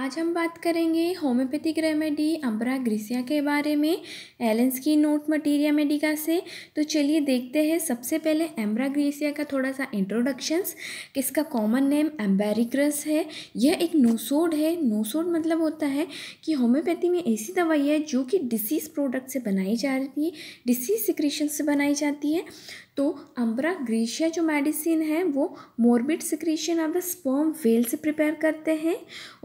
आज हम बात करेंगे होम्योपैथिक रेमेडी अम्बरा ग्रीसिया के बारे में एलेंस की नोट मटीरिया मेडिका से तो चलिए देखते हैं सबसे पहले एम्ब्रा ग्रीसिया का थोड़ा सा इंट्रोडक्शंस किसका कॉमन नेम एम्बेरिक्रस है यह एक नोसोड है नोसोड मतलब होता है कि होम्योपैथी में ऐसी दवाई है जो कि डिसीज़ प्रोडक्ट से बनाई जा रही है डिसीज सिक्रेशन से बनाई जाती है तो अम्बरा ग्रीशिया जो मेडिसिन है वो morbid secretion of the sperm whale से प्रिपेयर करते हैं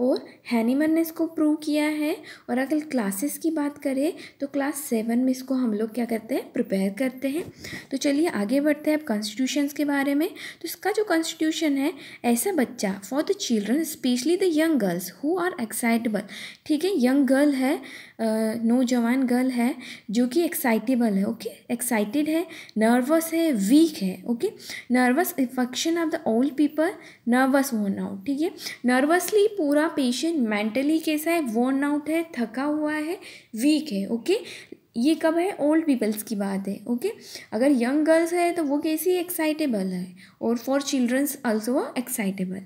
और हैनीमन ने इसको प्रूव किया है और अगर क्लासेस की बात करें तो क्लास सेवन में इसको हम लोग क्या करते हैं प्रिपेयर करते हैं तो चलिए आगे बढ़ते हैं अब कॉन्स्टिट्यूशन के बारे में तो इसका जो कॉन्स्टिट्यूशन है ऐसा बच्चा for the children specially the young girls who are excitable ठीक है यंग गर्ल है नौजवान गर्ल है जो कि एक्साइटेबल है ओके एक्साइटेड है नर्वस है वीक है okay nervous affection of the old people nervous worn out ठीक है नर्वसली पूरा पेशेंट मेंटली कैसा है वर्न आउट है थका हुआ है वीक है ओके ये कब है ओल्ड पीपल्स की बात है ओके अगर यंग गर्ल्स है तो वो कैसी एक्साइटेबल है और for childrens also excitable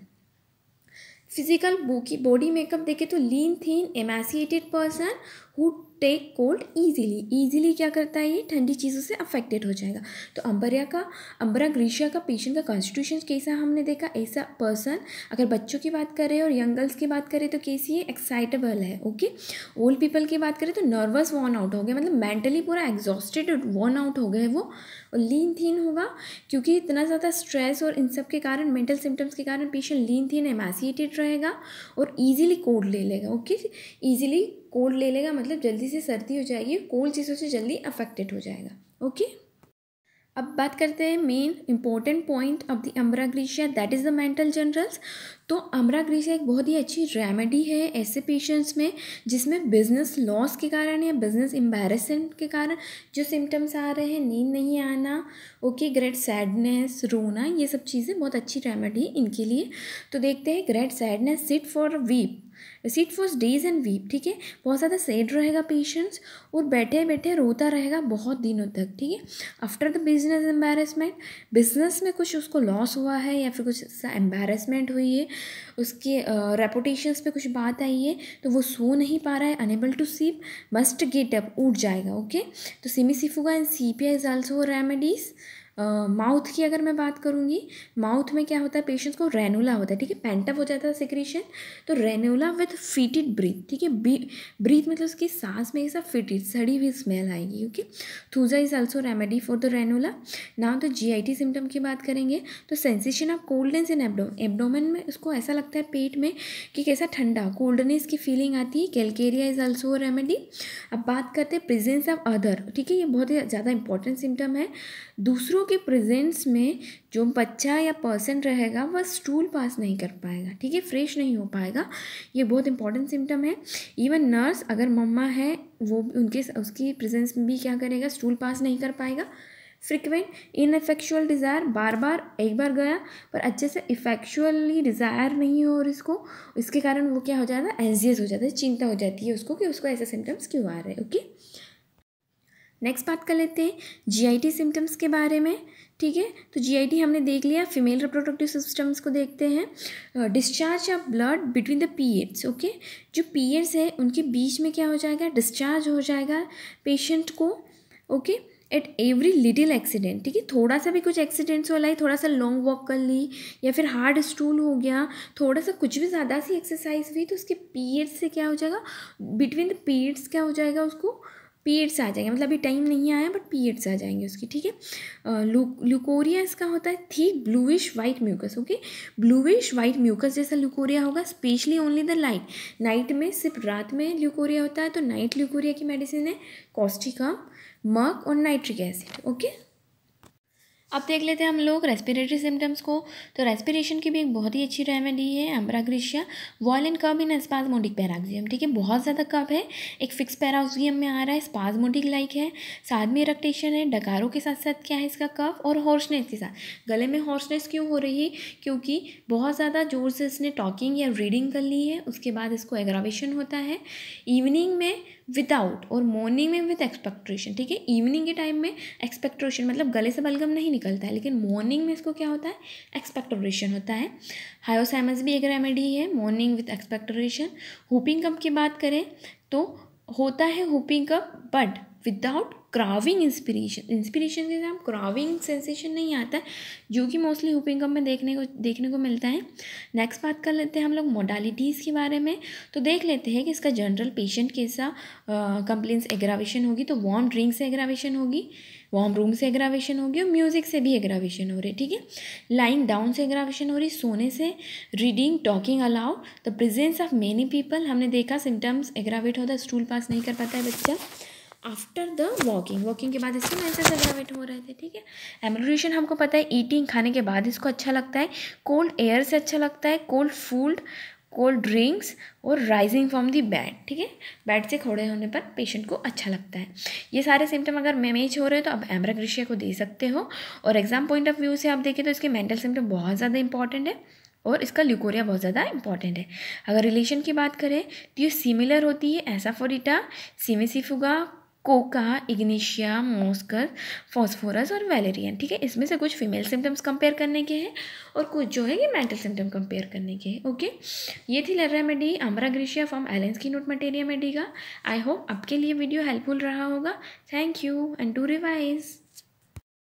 physical body makeup देखे तो lean thin emaciated person who take cold easily easily क्या करता है ये ठंडी चीज़ों से अफेक्टेड हो जाएगा तो अम्बरिया का अम्बरा ग्रीशिया का पेशेंट का कॉन्स्टिट्यूशन कैसा हमने देखा ऐसा पर्सन अगर बच्चों की बात करें और यंग गर्ल्स की बात करें तो कैसी है एक्साइटेबल है ओके ओल्ड पीपल की बात करें तो नर्वस वॉर्न आउट हो गए मतलब मेंटली पूरा एग्जॉस्टेड वॉर्न आउट हो गए वो और लीन थीन होगा क्योंकि इतना ज़्यादा स्ट्रेस और इन सब के कारण मेंटल सिम्टम्स के कारण पेशेंट लीन थीन एमासीटेड रहेगा और ईजिली कोल्ड ले लेगा ओके ईजिली कोल्ड ले लेगा मतलब जल्दी से सर्दी हो जाएगी कोल्ड चीज़ों से जल्दी अफेक्टेड हो जाएगा ओके अब बात करते हैं main important point of the grisea that is the mental generals तो अमराग्रीसा एक बहुत ही अच्छी रेमेडी है ऐसे पेशेंट्स में जिसमें बिजनेस लॉस के कारण या बिजनेस एम्बेरसमेंट के कारण जो सिम्टम्स आ रहे हैं नींद नहीं आना ओके ग्रेट सैडनेस रोना ये सब चीज़ें बहुत अच्छी रेमेडी है इनके लिए तो देखते हैं great sadness sit for weep sit for days and weep ठीक है बहुत ज़्यादा सेड रहेगा पेशेंट्स और बैठे बैठे रोता रहेगा बहुत दिनों तक ठीक है after the business embarrassment business में कुछ उसको लॉस हुआ है या फिर कुछ एम्बेरसमेंट हुई है उसके रेपुटेशंस पे कुछ बात आई है तो वो सो नहीं पा रहा है unable to sleep must get up उठ जाएगा ओके तो cimicifuga and I is also remedies mouth की अगर मैं बात करूँगी माउथ में क्या होता है पेशेंट्स को रेनोला होता है ठीक है पेंटअप हो जाता है सिक्रीशन तो रेनोला विथ फिटिड ब्रीथ ठीक है ब्रीथ मतलब उसकी सांस में ऐसा फिटिड सड़ी हुई स्मेल आएगी okay thuja is also remedy for the ranula ना तो जी आई टी सिम्टम की बात करेंगे तो sensation of coldness in abdomen abdomen में उसको ऐसा लगता है पेट में कि कैसा ठंडा कोल्डनेस की फीलिंग आती है कैलकेरिया इज ऑल्सो रेमेडी अब बात करते हैं प्रेजेंस ऑफ अदर ठीक है ये बहुत ही ज़्यादा इंपॉर्टेंट सिम्टम है दूसरों के प्रेजेंस में जो बच्चा या पर्सन रहेगा वह स्टूल पास नहीं कर पाएगा ठीक है फ्रेश नहीं हो पाएगा ये बहुत इंपॉर्टेंट सिम्टम है इवन नर्स अगर मम्मा है वो उनके उसकी प्रेजेंस में भी क्या करेगा स्टूल पास नहीं कर पाएगा फ्रिक्वेंट इनफेक्चुअल डिज़ायर बार बार एक बार गया पर अच्छे से इफेक्चुअली डिज़ायर नहीं हो और इसको इसके कारण वो क्या हो जाता है एनजीएस हो जाता है चिंता हो जाती है उसको कि उसको ऐसे सिम्टम्स क्यों आ रहे हैं ओके नेक्स्ट बात कर लेते हैं जीआईटी सिम्टम्स के बारे में ठीक है तो जीआईटी हमने देख लिया फीमेल रिप्रोडक्टिव सिस्टम्स को देखते हैं discharge of blood between the periods okay जो पीरियड्स है उनके बीच में क्या हो जाएगा डिस्चार्ज हो जाएगा पेशेंट को okay at every little accident ठीक है थोड़ा सा भी कुछ एक्सीडेंट्स वाला ही थोड़ा सा लॉन्ग वॉक कर ली या फिर हार्ड स्टूल हो गया थोड़ा सा कुछ भी ज़्यादा सी एक्सरसाइज हुई तो उसके पीरियड्स से क्या हो जाएगा बिटवीन द पीरियड्स क्या हो जाएगा उसको पीरियड्स आ जाएंगे मतलब अभी टाइम नहीं आया बट पीरियड्स आ जाएंगे उसकी ठीक है ल्यूकोरिया इसका होता है थी bluish white mucus okay bluish white mucus जैसा ल्यूकोरिया होगा specially only the light night में सिर्फ रात में ल्यूकोरिया होता है तो नाइट ल्यूकोरिया की मेडिसिन है कॉस्टिकम मर्क और नाइट्रिक एसिड ओके अब देख लेते हैं हम लोग रेस्पिरेटरी सिम्टम्स को तो रेस्पिरेशन की भी एक बहुत ही अच्छी रेमेडी है एम्ब्राग्रिशिया वॉयलिन कब इन स्पाजमोटिक पैराग्जियम ठीक है बहुत ज़्यादा कब है एक फिक्स पैराग्जियम में आ रहा है स्पाजमोटिक लाइक है साथ में रक्टेशन है डकारों के साथ साथ क्या है इसका कफ और हॉर्सनेस के साथ गले में हॉर्सनेस क्यों हो रही है क्योंकि बहुत ज़्यादा ज़ोर से इसने टॉकिंग या रीडिंग कर ली है उसके बाद इसको एग्रावेशन होता है इवनिंग में विदाउट और मॉर्निंग में विद एक्सपेक्ट्रेशन ठीक है इवनिंग के टाइम में एक्सपेक्ट्रेशन मतलब गले से बलगम नहीं निकलता है लेकिन मॉर्निंग में इसको क्या होता है एक्सपेक्टोरेशन होता है हायोसाइमस भी एक रेमेडी है morning with expectoration whooping cough की बात करें तो होता है whooping cough but without craving inspiration inspiration के साथ क्राविंग सेंसेशन नहीं आता है जो कि मोस्टली हुपिंग कम में देखने को देखने को मिलता है नेक्स्ट बात कर लेते हैं हम लोग मोडालिटीज़ के बारे में तो देख लेते हैं कि इसका जनरल पेशेंट कैसा कंप्लेंस एग्रावेशन होगी तो वार्म ड्रिंक से एग्रावेशन होगी वार्म रूम से एग्रावेशन होगी और म्यूज़िक से भी एग्रावेशन हो रही है ठीक है लाइंग डाउन से एग्रावेशन हो रही सोने से reading talking aloud the presence of many people हमने देखा सिम्टम्स एग्रावेट होता है स्टूल पास नहीं कर पाता है बच्चा आफ्टर द वॉकिंग वॉकिंग के बाद इसके से ग्रेविट हो रहे थे ठीक है एमोलेशन हमको पता है ईटिंग खाने के बाद इसको अच्छा लगता है कोल्ड एयर से अच्छा लगता है कोल्ड फूड कोल्ड ड्रिंक्स और राइजिंग फ्रॉम दी बेड ठीक है बेड से खड़े होने पर पेशेंट को अच्छा लगता है ये सारे सिम्टम अगर मैमेज हो रहे हैं तो आप एम्ब्राग्रेशिया को दे सकते हो और एग्जाम पॉइंट ऑफ व्यू से आप देखें तो इसके मेंटल सिम्टम बहुत ज़्यादा इंपॉर्टेंट है और इसका ल्यूकोरिया बहुत ज़्यादा इंपॉर्टेंट है अगर रिलेशन की बात करें तो ये सिमिलर होती है asafoetida cimicifuga coca ignatia moschus phosphorus और वेलेरियन ठीक है इसमें से कुछ फीमेल सिम्टम्स कंपेयर करने के हैं और कुछ जो है ये मेंटल सिम्टम कंपेयर करने के हैं ओके ये थी रेमेडी अमरा ग्रीशिया फॉर्म एलेंस की नोट मटेरिया मेडी का आई होप आपके लिए वीडियो हेल्पफुल रहा होगा thank you and to revise